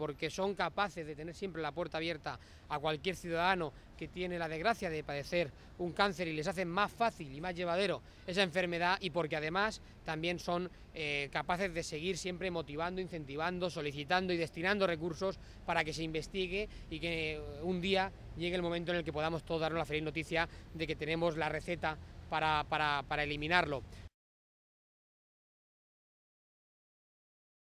porque son capaces de tener siempre la puerta abierta a cualquier ciudadano que tiene la desgracia de padecer un cáncer y les hacen más fácil y más llevadero esa enfermedad y porque además también son eh, capaces de seguir siempre motivando, incentivando, solicitando y destinando recursos para que se investigue y que eh, un día llegue el momento en el que podamos todos darnos la feliz noticia de que tenemos la receta para, para eliminarlo.